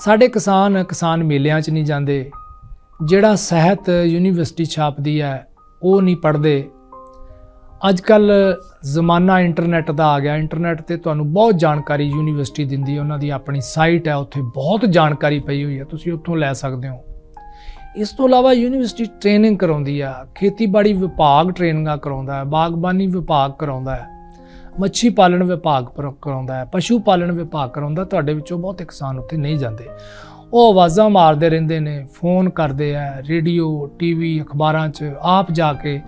ਸਾਡੇ ਕਿਸਾਨ ਕਿਸਾਨ ਮੇਲਿਆਂ 'ਚ ਨਹੀਂ ਜਾਂਦੇ ਜਿਹੜਾ ਸਹਿਤ ਯੂਨੀਵਰਸਿਟੀ ਛਾਪਦੀ ਹੈ ਉਹ ਨਹੀਂ ਪੜ੍ਹਦੇ ਅੱਜ ਕੱਲ ਜ਼ਮਾਨਾ ਇੰਟਰਨੈਟ ਦਾ ਆ ਗਿਆ ਇੰਟਰਨੈਟ ਤੇ ਤੁਹਾਨੂੰ ਬਹੁਤ ਜਾਣਕਾਰੀ ਯੂਨੀਵਰਸਿਟੀ ਦਿੰਦੀ ਹੈ ਉਹਨਾਂ ਦੀ ਆਪਣੀ ਸਾਈਟ ਹੈ ਉੱਥੇ ਬਹੁਤ ਜਾਣਕਾਰੀ ਪਈ ਹੋਈ ਹੈ ਤੁਸੀਂ ਉੱਥੋਂ ਲੈ ਸਕਦੇ ਹੋ ਇਸ ਤੋਂ ਇਲਾਵਾ ਯੂਨੀਵਰਸਿਟੀ ਟ੍ਰੇਨਿੰਗ ਕਰਾਉਂਦੀ ਆ ਖੇਤੀਬਾੜੀ ਵਿਭਾਗ ਟ੍ਰੇਨਿੰਗਾਂ ਕਰਾਉਂਦਾ ਹੈ ਬਾਗਬਾਨੀ ਵਿਭਾਗ ਕਰਾਉਂਦਾ ਹੈ ਮੱਛੀ ਪਾਲਣ ਵਿਭਾਗ ਕਰਾਉਂਦਾ ਹੈ ਪਸ਼ੂ ਪਾਲਣ ਵਿਭਾਗ ਕਰਾਉਂਦਾ ਤੁਹਾਡੇ ਵਿੱਚੋਂ ਬਹੁਤ ਕਿਸਾਨ ਉੱਥੇ ਨਹੀਂ ਜਾਂਦੇ ਉਹ ਆਵਾਜ਼ਾਂ ਮਾਰਦੇ ਰਹਿੰਦੇ ਨੇ ਫੋਨ ਕਰਦੇ ਆ ਰੇਡੀਓ ਟੀਵੀ ਅਖਬਾਰਾਂ 'ਚ ਆਪ ਜਾ ਕੇ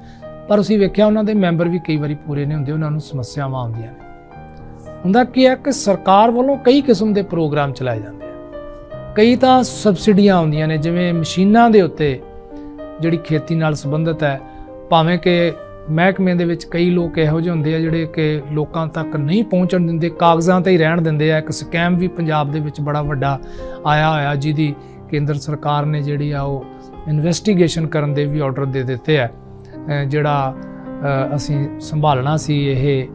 ਪਰ ਅਸੀਂ ਵੇਖਿਆ ਉਹਨਾਂ ਦੇ ਮੈਂਬਰ ਵੀ ਕਈ ਵਾਰੀ ਪੂਰੇ ਨਹੀਂ ਹੁੰਦੇ ਉਹਨਾਂ ਨੂੰ ਸਮੱਸਿਆਵਾਂ ਆਉਂਦੀਆਂ ਨੇ ਹੁੰਦਾ ਕੀ ਹੈ ਕਿ ਸਰਕਾਰ ਵੱਲੋਂ ਕਈ ਕਿਸਮ ਦੇ ਪ੍ਰੋਗਰਾਮ ਚਲਾਏ ਜਾਂਦੇ ਆ ਕਈ ਤਾਂ ਸਬਸਿਡੀਆਂ ਆਉਂਦੀਆਂ ਨੇ ਜਿਵੇਂ ਮਸ਼ੀਨਾਂ ਦੇ ਉੱਤੇ ਜਿਹੜੀ ਖੇਤੀ ਨਾਲ ਸੰਬੰਧਿਤ ਹੈ ਭਾਵੇਂ ਕਿ ਮਹਿਕਮੇ ਦੇ ਵਿੱਚ ਕਈ ਲੋਕ ਇਹੋ ਜਿਹੇ ਹੁੰਦੇ ਆ ਜਿਹੜੇ ਕਿ ਲੋਕਾਂ ਤੱਕ ਨਹੀਂ ਪਹੁੰਚਣ ਦਿੰਦੇ ਕਾਗਜ਼ਾਂ ਤੇ ਹੀ ਰਹਿਣ ਦਿੰਦੇ ਆ ਇੱਕ ਸਕੈਮ ਵੀ ਪੰਜਾਬ ਦੇ ਵਿੱਚ ਬੜਾ ਵੱਡਾ ਆਇਆ ਹੋਇਆ ਜਿਹਦੀ ਕੇਂਦਰ ਸਰਕਾਰ ਨੇ ਜਿਹੜੀ ਆ ਉਹ ਇਨਵੈਸਟੀਗੇਸ਼ਨ ਕਰਨ ਦੇ ਵੀ ਆਰਡਰ ਦੇ ਦਿੱਤੇ ਆ ਜਿਹੜਾ ਅਸੀਂ ਸੰਭਾਲਣਾ ਸੀ ਇਹ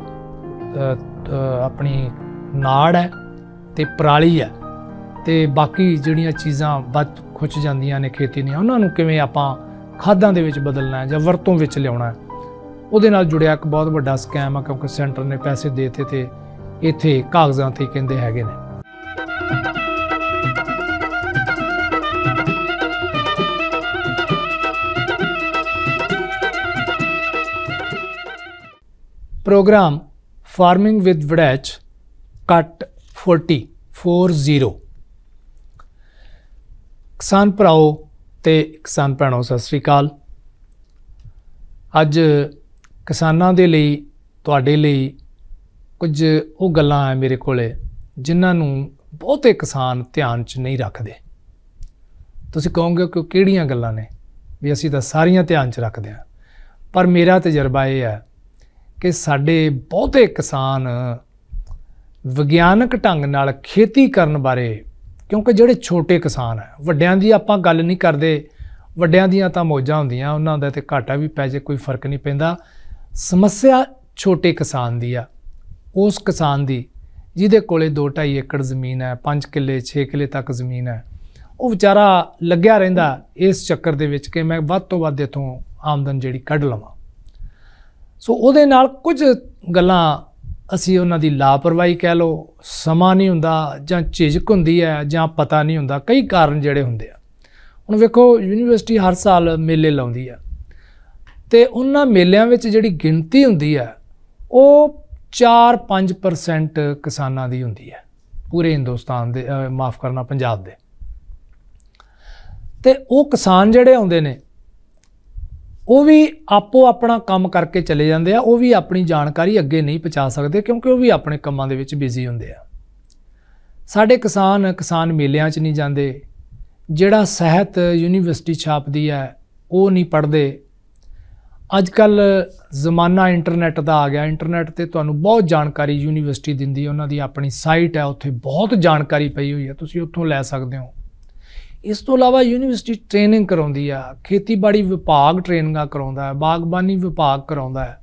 ਆਪਣੀ ਨਾੜ ਹੈ ਤੇ ਪਰਾਲੀ ਹੈ ਤੇ ਬਾਕੀ ਜਿਹੜੀਆਂ ਚੀਜ਼ਾਂ ਵੱਤ ਖੁੱਚ ਜਾਂਦੀਆਂ ਨੇ ਖੇਤੀ ਨਹੀਂ ਉਹਨਾਂ ਨੂੰ ਕਿਵੇਂ ਆਪਾਂ ਖਾਦਾਂ ਦੇ ਵਿੱਚ ਬਦਲਣਾ ਹੈ ਜਾਂ ਵਰਤੋਂ ਵਿੱਚ ਲਿਆਉਣਾ ਹੈ ਉਹਦੇ ਨਾਲ ਜੁੜਿਆ ਇੱਕ ਬਹੁਤ ਵੱਡਾ ਸਕੈਮ ਆ ਕਿਉਂਕਿ ਸੈਂਟਰ ਨੇ ਪੈਸੇ ਦੇਤੇ ਤੇ ਇੱਥੇ ਕਾਗਜ਼ਾਂ ਤੇ ਕਹਿੰਦੇ ਹੈਗੇ ਨੇ ਪ੍ਰੋਗਰਾਮ ਫਾਰਮਿੰਗ ਵਿਦ ਵੜੈਚ ਕੱਟ 40 40 ਕਿਸਾਨ ਭਰਾਓ ਤੇ ਕਿਸਾਨ ਭੈਣੋ ਸਤਿ ਸ੍ਰੀ ਅਕਾਲ ਅੱਜ ਕਿਸਾਨਾਂ ਦੇ ਲਈ ਤੁਹਾਡੇ ਲਈ ਕੁਝ ਉਹ ਗੱਲਾਂ ਆ ਮੇਰੇ ਕੋਲੇ ਜਿਨ੍ਹਾਂ ਨੂੰ ਬਹੁਤੇ ਕਿਸਾਨ ਧਿਆਨ 'ਚ ਨਹੀਂ ਰੱਖਦੇ ਤੁਸੀਂ ਕਹੋਗੇ ਕਿ ਕਿਹੜੀਆਂ ਗੱਲਾਂ ਨੇ ਵੀ ਅਸੀਂ ਤਾਂ ਸਾਰੀਆਂ ਧਿਆਨ 'ਚ ਰੱਖਦੇ ਆ ਪਰ ਮੇਰਾ ਤਜਰਬਾ ਇਹ ਹੈ ਕਿ ਸਾਡੇ ਬਹੁਤੇ ਕਿਸਾਨ ਵਿਗਿਆਨਕ ਢੰਗ ਨਾਲ ਖੇਤੀ ਕਰਨ ਬਾਰੇ ਕਿਉਂਕਿ ਜਿਹੜੇ ਛੋਟੇ ਕਿਸਾਨ ਆ ਵੱਡਿਆਂ ਦੀ ਆਪਾਂ ਗੱਲ ਨਹੀਂ ਕਰਦੇ ਵੱਡਿਆਂ ਦੀਆਂ ਤਾਂ ਮੌਜਾਂ ਹੁੰਦੀਆਂ ਉਹਨਾਂ ਦਾ ਤੇ ਘਾਟਾ ਵੀ ਪੈ ਜੇ ਕੋਈ ਫਰਕ ਨਹੀਂ ਪੈਂਦਾ ਸਮੱਸਿਆ ਛੋਟੇ ਕਿਸਾਨ ਦੀ ਆ ਉਸ ਕਿਸਾਨ ਦੀ ਜਿਹਦੇ ਕੋਲੇ 2.5 ਏਕੜ ਜ਼ਮੀਨ ਹੈ 5 ਕਿੱਲੇ 6 ਕਿੱਲੇ ਤੱਕ ਜ਼ਮੀਨ ਹੈ ਉਹ ਵਿਚਾਰਾ ਲੱਗਿਆ ਰਹਿੰਦਾ ਇਸ ਚੱਕਰ ਦੇ ਵਿੱਚ ਕਿ ਮੈਂ ਵੱਧ ਤੋਂ ਵੱਧ ਇਥੋਂ ਆਮਦਨ ਜਿਹੜੀ ਕੱਢ ਲਵਾਂ ਸੋ ਉਹਦੇ ਨਾਲ ਕੁਝ ਗੱਲਾਂ ਅਸੀਂ ਉਹਨਾਂ ਦੀ ਲਾਪਰਵਾਹੀ ਕਹਿ ਲਓ ਸਮਾਂ ਨਹੀਂ ਹੁੰਦਾ ਜਾਂ ਝਿਜਕ ਹੁੰਦੀ ਹੈ ਜਾਂ ਪਤਾ ਨਹੀਂ ਹੁੰਦਾ ਕਈ ਕਾਰਨ ਜਿਹੜੇ ਹੁੰਦੇ ਆ ਹੁਣ ਵੇਖੋ ਯੂਨੀਵਰਸਿਟੀ ਹਰ ਸਾਲ ਮੇਲੇ ਲਾਉਂਦੀ ਆ ਤੇ ਉਹਨਾਂ ਮੇਲਿਆਂ ਵਿੱਚ ਜਿਹੜੀ ਗਿਣਤੀ ਹੁੰਦੀ ਆ ਉਹ 4-5% ਕਿਸਾਨਾਂ ਦੀ ਹੁੰਦੀ ਹੈ ਪੂਰੇ ਹਿੰਦੁਸਤਾਨ ਦੇ ਮਾਫ ਕਰਨਾ ਪੰਜਾਬ ਦੇ ਤੇ ਉਹ ਕਿਸਾਨ ਜਿਹੜੇ ਆਉਂਦੇ ਨੇ ਉਹ ਵੀ ਆਪੋ ਆਪਣਾ ਕੰਮ ਕਰਕੇ ਚਲੇ ਜਾਂਦੇ ਆ ਉਹ ਵੀ ਆਪਣੀ ਜਾਣਕਾਰੀ ਅੱਗੇ ਨਹੀਂ ਪਹੁੰਚਾ ਸਕਦੇ ਕਿਉਂਕਿ ਉਹ ਵੀ ਆਪਣੇ ਕੰਮਾਂ ਦੇ ਵਿੱਚ ਬਿਜ਼ੀ ਹੁੰਦੇ ਆ ਸਾਡੇ ਕਿਸਾਨ ਕਿਸਾਨ ਮੇਲਿਆਂ 'ਚ ਨਹੀਂ ਜਾਂਦੇ ਜਿਹੜਾ ਸਹਿਤ ਯੂਨੀਵਰਸਿਟੀ ਛਾਪਦੀ ਹੈ ਉਹ ਨਹੀਂ ਪੜਦੇ ਅੱਜ ਕੱਲ ਜ਼ਮਾਨਾ ਇੰਟਰਨੈਟ ਦਾ ਆ ਗਿਆ ਇੰਟਰਨੈਟ ਤੇ ਤੁਹਾਨੂੰ ਬਹੁਤ ਜਾਣਕਾਰੀ ਯੂਨੀਵਰਸਿਟੀ ਦਿੰਦੀ ਹੈ ਉਹਨਾਂ ਦੀ ਆਪਣੀ ਸਾਈਟ ਹੈ ਉੱਥੇ ਬਹੁਤ ਜਾਣਕਾਰੀ ਪਈ ਹੋਈ ਹੈ ਤੁਸੀਂ ਉੱਥੋਂ ਲੈ ਸਕਦੇ ਹੋ ਇਸ ਤੋਂ ਇਲਾਵਾ ਯੂਨੀਵਰਸਿਟੀ ਟ੍ਰੇਨਿੰਗ ਕਰਾਉਂਦੀ ਆ ਖੇਤੀਬਾੜੀ ਵਿਭਾਗ ਟ੍ਰੇਨਿੰਗਾਂ ਕਰਾਉਂਦਾ ਹੈ ਬਾਗਬਾਨੀ ਵਿਭਾਗ ਕਰਾਉਂਦਾ ਹੈ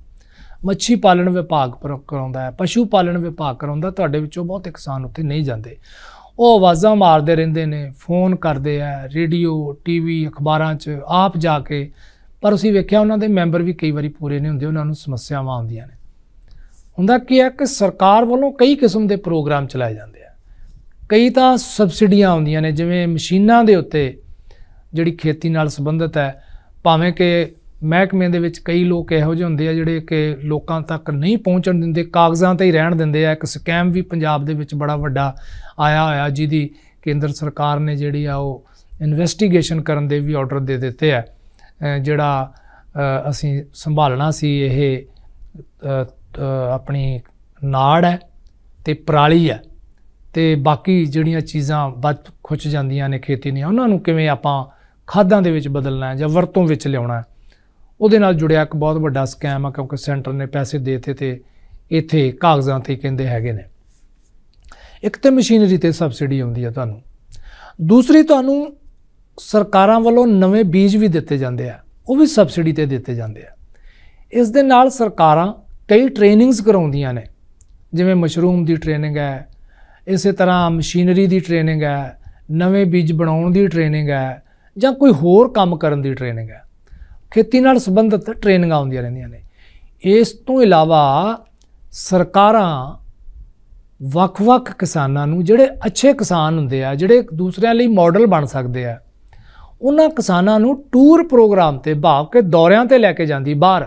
ਮੱਛੀ ਪਾਲਣ ਵਿਭਾਗ ਕਰਾਉਂਦਾ ਹੈ ਪਸ਼ੂ ਪਾਲਣ ਵਿਭਾਗ ਕਰਾਉਂਦਾ ਤੁਹਾਡੇ ਵਿੱਚੋਂ ਬਹੁਤ ਕਿਸਾਨ ਉੱਥੇ ਨਹੀਂ ਜਾਂਦੇ ਉਹ ਆਵਾਜ਼ਾਂ ਮਾਰਦੇ ਰਹਿੰਦੇ ਨੇ ਫੋਨ ਕਰਦੇ ਆ ਰੇਡੀਓ ਟੀਵੀ ਅਖਬਾਰਾਂ 'ਚ ਆਪ ਜਾ ਕੇ ਪਰ ਅਸੀਂ ਵੇਖਿਆ ਉਹਨਾਂ ਦੇ ਮੈਂਬਰ ਵੀ ਕਈ ਵਾਰੀ ਪੂਰੇ ਨਹੀਂ ਹੁੰਦੇ ਉਹਨਾਂ ਨੂੰ ਸਮੱਸਿਆਵਾਂ ਆਉਂਦੀਆਂ ਨੇ ਹੁੰਦਾ ਕੀ ਹੈ ਕਿ ਸਰਕਾਰ ਵੱਲੋਂ ਕਈ ਕਿਸਮ ਦੇ ਪ੍ਰੋਗਰਾਮ ਚਲਾਏ ਜਾਂਦੇ ਆ ਕਈ ਤਾਂ ਸਬਸਿਡੀਆਂ ਆਉਂਦੀਆਂ ਨੇ ਜਿਵੇਂ ਮਸ਼ੀਨਾਂ ਦੇ ਉੱਤੇ ਜਿਹੜੀ ਖੇਤੀ ਨਾਲ ਸੰਬੰਧਿਤ ਹੈ ਭਾਵੇਂ ਕਿ ਮਹਿਕਮੇ ਦੇ ਵਿੱਚ ਕਈ ਲੋਕ ਇਹੋ ਜਿਹੇ ਹੁੰਦੇ ਆ ਜਿਹੜੇ ਕਿ ਲੋਕਾਂ ਤੱਕ ਨਹੀਂ ਪਹੁੰਚਣ ਦਿੰਦੇ ਕਾਗਜ਼ਾਂ ਤੇ ਹੀ ਰਹਿਣ ਦਿੰਦੇ ਆ ਇੱਕ ਸਕੈਮ ਵੀ ਪੰਜਾਬ ਦੇ ਵਿੱਚ ਬੜਾ ਵੱਡਾ ਆਇਆ ਹੋਇਆ ਜਿਹਦੀ ਕੇਂਦਰ ਸਰਕਾਰ ਨੇ ਜਿਹੜੀ ਆ ਉਹ ਇਨਵੈਸਟੀਗੇਸ਼ਨ ਕਰਨ ਦੇ ਵੀ ਆਰਡਰ ਦੇ ਦਿੱਤੇ ਆ ਜਿਹੜਾ ਅਸੀਂ ਸੰਭਾਲਣਾ ਸੀ ਇਹ ਆਪਣੀ ਨਾੜ ਹੈ ਤੇ ਪਰਾਲੀ ਹੈ ਤੇ ਬਾਕੀ ਜਿਹੜੀਆਂ ਚੀਜ਼ਾਂ ਵੱਧ ਖੁੱਚ ਜਾਂਦੀਆਂ ਨੇ ਖੇਤੀ ਨਹੀਂ ਉਹਨਾਂ ਨੂੰ ਕਿਵੇਂ ਆਪਾਂ ਖਾਦਾਂ ਦੇ ਵਿੱਚ ਬਦਲਣਾ ਹੈ ਜਾਂ ਵਰਤੋਂ ਵਿੱਚ ਲਿਆਉਣਾ ਉਹਦੇ ਨਾਲ ਜੁੜਿਆ ਇੱਕ ਬਹੁਤ ਵੱਡਾ ਸਕੈਮ ਆ ਕਿਉਂਕਿ ਸੈਂਟਰ ਨੇ ਪੈਸੇ ਦੇਤੇ ਤੇ ਇੱਥੇ ਕਾਗਜ਼ਾਂ ਤੇ ਕਹਿੰਦੇ ਹੈਗੇ ਨੇ ਇੱਕ ਤੇ ਮਸ਼ੀਨਰੀ ਤੇ ਸਬਸਿਡੀ ਆਉਂਦੀ ਆ ਤੁਹਾਨੂੰ ਦੂਸਰੀ ਤੁਹਾਨੂੰ ਸਰਕਾਰਾਂ ਵੱਲੋਂ ਨਵੇਂ ਬੀਜ ਵੀ ਦਿੱਤੇ ਜਾਂਦੇ ਆ ਉਹ ਵੀ ਸਬਸਿਡੀ ਤੇ ਦਿੱਤੇ ਜਾਂਦੇ ਆ ਇਸ ਦੇ ਨਾਲ ਸਰਕਾਰਾਂ ਕਈ ਟ੍ਰੇਨਿੰਗਸ ਕਰਾਉਂਦੀਆਂ ਨੇ ਜਿਵੇਂ ਮਸ਼ਰੂਮ ਦੀ ਟ੍ਰੇਨਿੰਗ ਹੈ ਇਸੇ ਤਰ੍ਹਾਂ ਮਸ਼ੀਨਰੀ ਦੀ ਟ੍ਰੇਨਿੰਗ ਹੈ ਨਵੇਂ ਬੀਜ ਬਣਾਉਣ ਦੀ ਟ੍ਰੇਨਿੰਗ ਹੈ ਜਾਂ ਕੋਈ ਹੋਰ ਕੰਮ ਕਰਨ ਦੀ ਟ੍ਰੇਨਿੰਗ ਹੈ ਖੇਤੀ ਨਾਲ ਸੰਬੰਧਿਤ ਟ੍ਰੇਨਿੰਗਾਂ ਆਉਂਦੀਆਂ ਰਹਿੰਦੀਆਂ ਨੇ ਇਸ ਤੋਂ ਇਲਾਵਾ ਸਰਕਾਰਾਂ ਵੱਖ-ਵੱਖ ਕਿਸਾਨਾਂ ਨੂੰ ਜਿਹੜੇ ਅੱਛੇ ਕਿਸਾਨ ਹੁੰਦੇ ਆ ਜਿਹੜੇ ਦੂਸਰਿਆਂ ਲਈ ਮਾਡਲ ਬਣ ਸਕਦੇ ਆ ਉਹਨਾਂ ਕਿਸਾਨਾਂ ਨੂੰ ਟੂਰ ਪ੍ਰੋਗਰਾਮ ਤੇ ਭਾਵ ਕੇ ਦੌਰਿਆਂ ਤੇ ਲੈ ਕੇ ਜਾਂਦੀ ਬਾਹਰ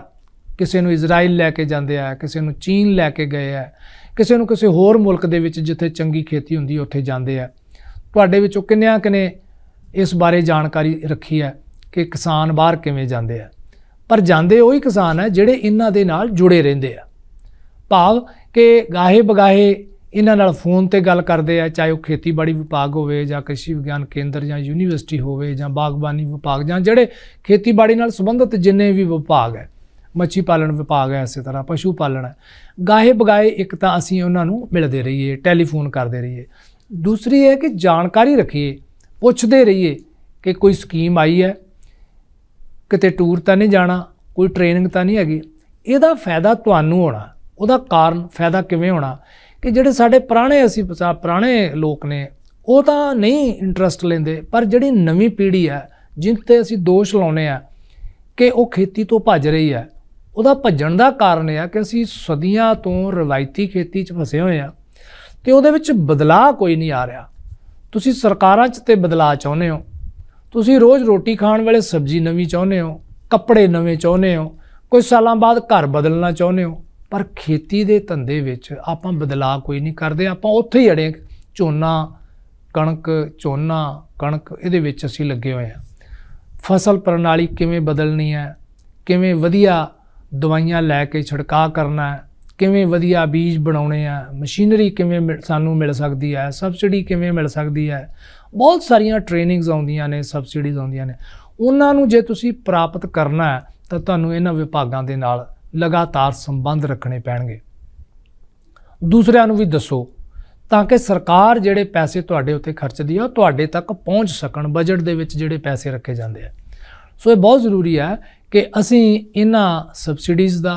ਕਿਸੇ ਨੂੰ ਇਜ਼ਰਾਈਲ ਲੈ ਕੇ ਜਾਂਦੇ ਆ ਕਿਸੇ ਨੂੰ ਚੀਨ ਲੈ ਕੇ ਗਏ ਆ ਕਿਸੇ ਨੂੰ ਕਿਸੇ ਹੋਰ ਮੁਲਕ ਦੇ ਵਿੱਚ ਜਿੱਥੇ ਚੰਗੀ ਖੇਤੀ ਹੁੰਦੀ ਉੱਥੇ ਜਾਂਦੇ ਆ ਤੁਹਾਡੇ ਵਿੱਚੋਂ ਕਿੰਨਿਆਂ ਕਨੇ ਇਸ ਬਾਰੇ ਜਾਣਕਾਰੀ ਰੱਖੀ ਹੈ ਕਿ ਕਿਸਾਨ ਬਾਹਰ ਕਿਵੇਂ ਜਾਂਦੇ ਆ ਪਰ ਜਾਂਦੇ ਉਹੀ ਕਿਸਾਨ ਆ ਜਿਹੜੇ ਇਹਨਾਂ ਦੇ ਨਾਲ ਜੁੜੇ ਰਹਿੰਦੇ ਆ ਭਾਵ ਕਿ ਗਾਹੇ ਬਗਾਹੇ ਇਹਨਾਂ ਨਾਲ ਫੋਨ ਤੇ ਗੱਲ ਕਰਦੇ ਆ ਚਾਹੇ ਉਹ ਖੇਤੀਬਾੜੀ ਵਿਭਾਗ ਹੋਵੇ ਜਾਂ ਕ੍ਰਿਸ਼ੀ ਵਿਗਿਆਨ ਕੇਂਦਰ ਜਾਂ ਯੂਨੀਵਰਸਿਟੀ ਹੋਵੇ ਜਾਂ ਬਾਗਬਾਨੀ ਵਿਭਾਗ ਜਾਂ ਜਿਹੜੇ ਖੇਤੀਬਾੜੀ ਨਾਲ ਸੰਬੰਧਿਤ ਜਿੰਨੇ ਵੀ ਵਿਭਾਗ ਹੈ ਮੱਛੀ ਪਾਲਣ ਵਿਭਾਗ ਹੈ ਇਸੇ ਤਰ੍ਹਾਂ ਪਸ਼ੂ ਪਾਲਣ ਹੈ ਗਾਹੇ ਬਗਾਏ ਇੱਕ ਤਾਂ ਅਸੀਂ ਉਹਨਾਂ ਨੂੰ ਮਿਲਦੇ ਰਹੀਏ ਟੈਲੀਫੋਨ ਕਰਦੇ ਰਹੀਏ ਦੂਸਰੀ ਹੈ ਕਿ ਜਾਣਕਾਰੀ ਰੱਖੀਏ ਪੁੱਛਦੇ ਰਹੀਏ ਕਿ ਕੋਈ ਸਕੀਮ ਆਈ ਹੈ ਕਿਤੇ ਟੂਰ ਤਾਂ ਨਹੀਂ ਜਾਣਾ ਕੋਈ ਟ੍ਰੇਨਿੰਗ ਤਾਂ ਨਹੀਂ ਹੈਗੀ ਇਹਦਾ ਫਾਇਦਾ ਤੁਹਾਨੂੰ ਹੋਣਾ ਉਹਦਾ ਕਾਰਨ ਫਾਇਦਾ ਕਿਵੇਂ ਹੋਣਾ ਕਿ ਜਿਹੜੇ ਸਾਡੇ ਪੁਰਾਣੇ ਅਸੀਂ ਪੁਰਾਣੇ ਲੋਕ ਨੇ ਉਹ ਤਾਂ ਨਹੀਂ ਇੰਟਰਸਟ ਲੈਂਦੇ ਪਰ ਜਿਹੜੀ ਨਵੀਂ ਪੀੜ੍ਹੀ ਹੈ ਜਿੰਨ ਤੇ ਅਸੀਂ ਦੋਸ਼ ਲਾਉਨੇ ਆ ਕਿ ਉਹ ਖੇਤੀ ਤੋਂ ਭੱਜ ਰਹੀ ਹੈ ਉਹਦਾ ਭੱਜਣ ਦਾ ਕਾਰਨ ਇਹ ਆ ਕਿ ਅਸੀਂ ਸਦੀਆਂ ਤੋਂ ਰਵਾਇਤੀ ਖੇਤੀ 'ਚ ਫਸੇ ਹੋਏ ਆ ਤੇ ਉਹਦੇ ਵਿੱਚ ਬਦਲਾਅ ਕੋਈ ਨਹੀਂ ਆ ਰਿਹਾ ਤੁਸੀਂ ਸਰਕਾਰਾਂ 'ਚ ਤੇ ਬਦਲਾਅ ਚਾਹੁੰਦੇ ਹੋ ਤੁਸੀਂ ਰੋਜ਼ ਰੋਟੀ ਖਾਣ ਵਾਲੇ ਸਬਜ਼ੀ ਨਵੀਂ ਚਾਹੁੰਦੇ ਹੋ ਕੱਪੜੇ ਨਵੇਂ ਚਾਹੁੰਦੇ ਹੋ ਕੁਝ ਸਾਲਾਂ ਬਾਅਦ ਘਰ ਬਦਲਣਾ ਚਾਹੁੰਦੇ ਹੋ ਪਰ ਖੇਤੀ ਦੇ ਧੰਦੇ ਵਿੱਚ ਆਪਾਂ ਬਦਲਾਅ ਕੋਈ ਨਹੀਂ ਕਰਦੇ ਆਪਾਂ ਉੱਥੇ ਹੀ ਅੜੇ ਝੋਨਾ ਕਣਕ ਝੋਨਾ ਕਣਕ ਇਹਦੇ ਵਿੱਚ ਅਸੀਂ ਲੱਗੇ ਹੋਏ ਆ ਫਸਲ ਪ੍ਰਣਾਲੀ ਕਿਵੇਂ ਬਦਲਣੀ ਹੈ ਕਿਵੇਂ ਵਧੀਆ ਦਵਾਈਆਂ ਲੈ ਕੇ ਛਿੜਕਾ ਕਰਨਾ ਹੈ ਕਿਵੇਂ ਵਧੀਆ ਬੀਜ ਬਣਾਉਣੇ ਆ ਮਸ਼ੀਨਰੀ ਕਿਵੇਂ ਸਾਨੂੰ ਮਿਲ ਸਕਦੀ ਹੈ ਸਬਸਿਡੀ ਕਿਵੇਂ ਮਿਲ ਸਕਦੀ ਹੈ ਬਹੁਤ ਸਾਰੀਆਂ ਟ੍ਰੇਨਿੰਗਸ ਆਉਂਦੀਆਂ ਨੇ ਸਬਸਿਡੀਜ਼ ਆਉਂਦੀਆਂ ਨੇ ਉਹਨਾਂ ਨੂੰ ਜੇ ਤੁਸੀਂ ਪ੍ਰਾਪਤ ਕਰਨਾ ਹੈ ਤਾਂ ਤੁਹਾਨੂੰ ਇਹਨਾਂ ਵਿਭਾਗਾਂ ਦੇ ਨਾਲ ਲਗਾਤਾਰ ਸੰਬੰਧ ਰੱਖਣੇ ਪੈਣਗੇ ਦੂਸਰਿਆਂ ਨੂੰ ਵੀ ਦੱਸੋ ਤਾਂ ਕਿ ਸਰਕਾਰ ਜਿਹੜੇ ਪੈਸੇ ਤੁਹਾਡੇ ਉੱਤੇ ਖਰਚਦੀ ਆ ਉਹ ਤੁਹਾਡੇ ਤੱਕ ਪਹੁੰਚ ਸਕਣ ਬਜਟ ਦੇ ਵਿੱਚ ਜਿਹੜੇ ਪੈਸੇ ਰੱਖੇ ਜਾਂਦੇ ਆ ਸੋ ਇਹ ਬਹੁਤ ਜ਼ਰੂਰੀ ਹੈ ਕਿ ਅਸੀਂ ਇਹਨਾਂ ਸਬਸਿਡੀਜ਼ ਦਾ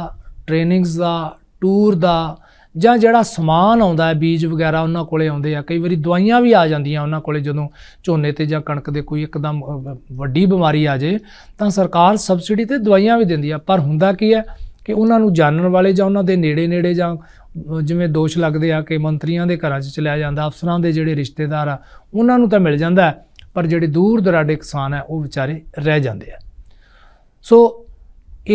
ਟ੍ਰੇਨਿੰਗਸ ਦਾ ਟੂਰ ਦਾ ਜਾਂ ਜਿਹੜਾ ਸਮਾਨ ਆਉਂਦਾ ਹੈ ਬੀਜ ਵਗੈਰਾ ਉਹਨਾਂ ਕੋਲੇ ਆਉਂਦੇ ਆ ਕਈ ਵਾਰੀ ਦਵਾਈਆਂ ਵੀ ਆ ਜਾਂਦੀਆਂ ਉਹਨਾਂ ਕੋਲੇ ਜਦੋਂ ਝੋਨੇ ਤੇ ਜਾਂ ਕਣਕ ਦੇ ਕੋਈ ਇੱਕਦਮ ਵੱਡੀ ਬਿਮਾਰੀ ਆ ਜਾਏ ਤਾਂ ਸਰਕਾਰ ਸਬਸਿਡੀ ਤੇ ਦਵਾਈਆਂ ਵੀ ਦਿੰਦੀ ਆ ਪਰ ਹੁੰਦਾ ਕੀ ਹੈ ਕਿ ਉਹਨਾਂ ਨੂੰ ਜਾਣਨ ਵਾਲੇ ਜਾਂ ਉਹਨਾਂ ਦੇ ਨੇੜੇ-ਨੇੜੇ ਜਾਂ ਜਿਵੇਂ ਦੋਸ਼ ਲੱਗਦੇ ਆ ਕਿ ਮੰਤਰੀਆਂ ਦੇ ਘਰਾਂ 'ਚ ਚਲਿਆ ਜਾਂਦਾ ਅਫਸਰਾਂ ਦੇ ਜਿਹੜੇ ਰਿਸ਼ਤੇਦਾਰ ਆ ਉਹਨਾਂ ਨੂੰ ਤਾਂ ਮਿਲ ਜਾਂਦਾ ਪਰ ਜਿਹੜੇ ਦੂਰ ਦਰਾਡੇ ਕਿਸਾਨ ਆ ਉਹ ਵਿਚਾਰੇ ਰਹਿ ਜਾਂਦੇ ਆ ਸੋ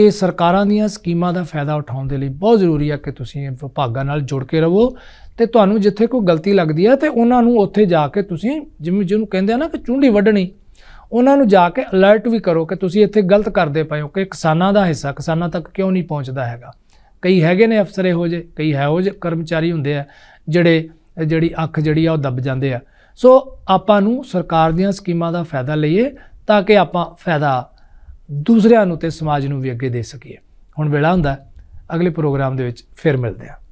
ਇਹ ਸਰਕਾਰਾਂ ਦੀਆਂ ਸਕੀਮਾਂ ਦਾ ਫਾਇਦਾ ਉਠਾਉਣ ਦੇ ਲਈ ਬਹੁਤ ਜ਼ਰੂਰੀ ਆ ਕਿ ਤੁਸੀਂ ਵਿਭਾਗਾਂ ਨਾਲ ਜੁੜ ਕੇ ਰਹੋ ਤੇ ਤੁਹਾਨੂੰ ਜਿੱਥੇ ਕੋਈ ਗਲਤੀ ਲੱਗਦੀ ਆ ਤੇ ਉਹਨਾਂ ਨੂੰ ਉੱਥੇ ਜਾ ਕੇ ਤੁਸੀਂ ਜਿਵੇਂ ਜਿਹਨੂੰ ਕਹਿੰਦੇ ਆ ਨਾ ਕਿ ਚੁੰਡੀ ਵੱਢਣੀ ਉਹਨਾਂ ਨੂੰ ਜਾ ਕੇ ਅਲਰਟ ਵੀ ਕਰੋ ਕਿ ਤੁਸੀਂ ਇੱਥੇ ਗਲਤ ਕਰਦੇ ਪਏ ਹੋ ਕਿ ਕਿਸਾਨਾਂ ਦਾ ਹਿੱਸਾ ਕਿਸਾਨਾਂ ਤੱਕ ਕਿਉਂ ਨਹੀਂ ਪਹੁੰਚਦਾ ਹੈਗਾ ਕਈ ਹੈਗੇ ਨੇ ਅਫਸਰ ਇਹੋ ਜੇ ਕਈ ਹੈ ਉਹ ਜੇ ਕਰਮਚਾਰੀ ਹੁੰਦੇ ਆ ਜਿਹੜੇ ਜਿਹੜੀ ਅੱਖ ਜਿਹੜੀ ਆ ਉਹ ਦੱਬ ਜਾਂਦੇ ਆ ਸੋ ਆਪਾਂ ਨੂੰ ਸਰਕਾਰ ਦੀਆਂ ਸਕੀਮਾਂ ਦਾ ਫਾਇਦਾ ਲਈਏ ਤਾਂ ਕਿ ਆਪਾਂ ਫਾਇਦਾ ਦੂਸਰਿਆਂ ਨੂੰ ਤੇ ਸਮਾਜ ਨੂੰ ਵੀ ਅੱਗੇ ਦੇ ਸਕੀਏ ਹੁਣ ਵੇਲਾ ਹੁੰਦਾ ਅਗਲੇ ਪ੍ਰੋਗਰਾਮ ਦੇ ਵਿੱਚ ਫਿਰ ਮਿਲਦੇ ਆ